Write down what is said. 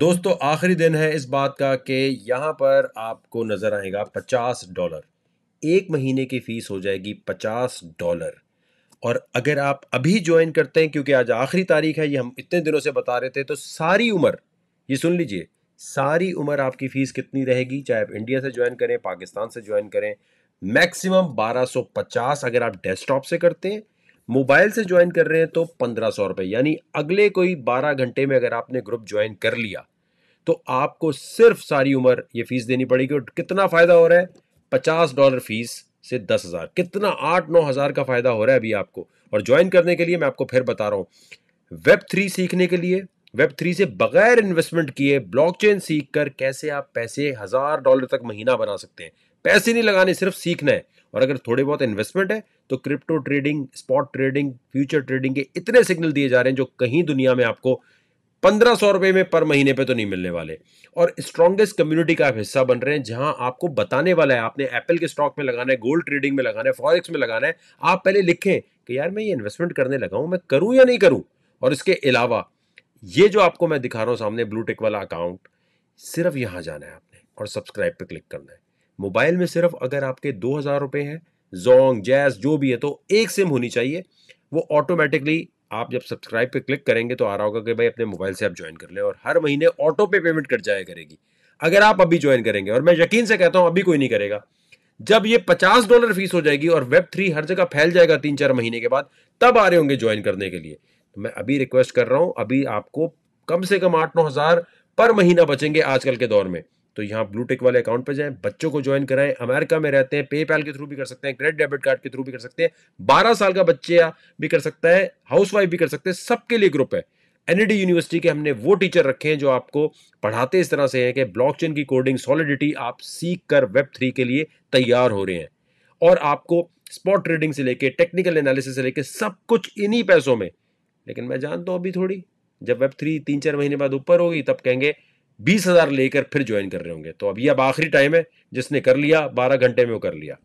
दोस्तों आखिरी दिन है इस बात का कि यहाँ पर आपको नज़र आएगा पचास डॉलर एक महीने की फ़ीस हो जाएगी पचास डॉलर और अगर आप अभी ज्वाइन करते हैं क्योंकि आज आखिरी तारीख है ये हम इतने दिनों से बता रहे थे तो सारी उम्र ये सुन लीजिए सारी उम्र आपकी फ़ीस कितनी रहेगी चाहे आप इंडिया से ज्वाइन करें पाकिस्तान से ज्वाइन करें मैक्सिमम 1250 अगर आप डेस्कटॉप से करते हैं मोबाइल से ज्वाइन कर रहे हैं तो पंद्रह सौ रुपये यानी अगले कोई बारह घंटे में अगर आपने ग्रुप ज्वाइन कर लिया तो आपको सिर्फ सारी उम्र ये फीस देनी पड़ेगी और कितना फ़ायदा हो रहा है पचास डॉलर फीस से दस हज़ार कितना आठ नौ हज़ार का फ़ायदा हो रहा है अभी आपको और ज्वाइन करने के लिए मैं आपको फिर बता रहा हूँ वेब थ्री सीखने के लिए वेब थ्री से बगैर इन्वेस्टमेंट किए ब्लॉकचेन सीख कर कैसे आप पैसे हज़ार डॉलर तक महीना बना सकते हैं पैसे नहीं लगाने सिर्फ सीखना है और अगर थोड़े बहुत इन्वेस्टमेंट है तो crypto trading spot trading future trading के इतने सिग्नल दिए जा रहे हैं जो कहीं दुनिया में आपको पंद्रह सौ रुपये में पर महीने पे तो नहीं मिलने वाले और स्ट्रॉन्गेस्ट कम्युनिटी का आप हिस्सा बन रहे हैं जहां आपको बताने वाला है आपने एप्पल के स्टॉक में लगाना है गोल्ड ट्रेडिंग में लगाना है फॉरेक्स में लगाना है आप पहले लिखें कि यार मैं ये इन्वेस्टमेंट करने लगा हूं मैं करूँ या नहीं करूँ और इसके अलावा ये जो आपको मैं दिखा रहा हूँ सामने ब्लूटेक वाला अकाउंट सिर्फ यहाँ जाना है आपने और सब्सक्राइब पर क्लिक करना है मोबाइल में सिर्फ अगर आपके दो हज़ार रुपये हैं जोंग जैस जो भी है तो एक सिम होनी चाहिए वो ऑटोमेटिकली आप जब सब्सक्राइब पे क्लिक करेंगे तो आ रहा होगा कि भाई अपने मोबाइल से आप ज्वाइन कर लें और हर महीने ऑटो पे पेमेंट कट जाया करेगी अगर आप अभी ज्वाइन करेंगे और मैं यकीन से कहता हूँ अभी कोई नहीं करेगा जब ये पचास डॉलर फीस हो जाएगी और वेब थ्री हर जगह फैल जाएगा तीन चार महीने के बाद तब आ रहे होंगे ज्वाइन करने के लिए तो मैं अभी रिक्वेस्ट कर रहा हूँ अभी आपको कम से कम आठ नौ हज़ार पर महीना बचेंगे आजकल के दौर में तो यहाँ ब्लू टेक वाले अकाउंट पर जाएं बच्चों को ज्वाइन कराएं अमेरिका में रहते हैं पेपैल के थ्रू भी कर सकते हैं क्रेडिट डेबिट कार्ड के थ्रू भी कर सकते हैं बारह साल का बच्चा भी कर सकता है हाउस वाइफ भी कर सकते हैं सबके लिए ग्रुप है एनईडी यूनिवर्सिटी e के हमने वो टीचर रखे हैं जो आपको पढ़ाते इस तरह से हैं कि ब्लॉकचेन की कोडिंग सॉलिडिटी आप सीख कर वेब थ्री के लिए तैयार हो रहे हैं और आपको स्पॉट ट्रेडिंग से लेके टेक्निकल एनालिसिस से लेके सब कुछ इन्हीं पैसों में लेकिन मैं जानता हूँ अभी थोड़ी जब वेब थ्री तीन चार महीने बाद ऊपर होगी तब कहेंगे बीस हज़ार लेकर फिर ज्वाइन कर रहे होंगे तो अभी अब आखिरी टाइम है जिसने कर लिया बारह घंटे में वो कर लिया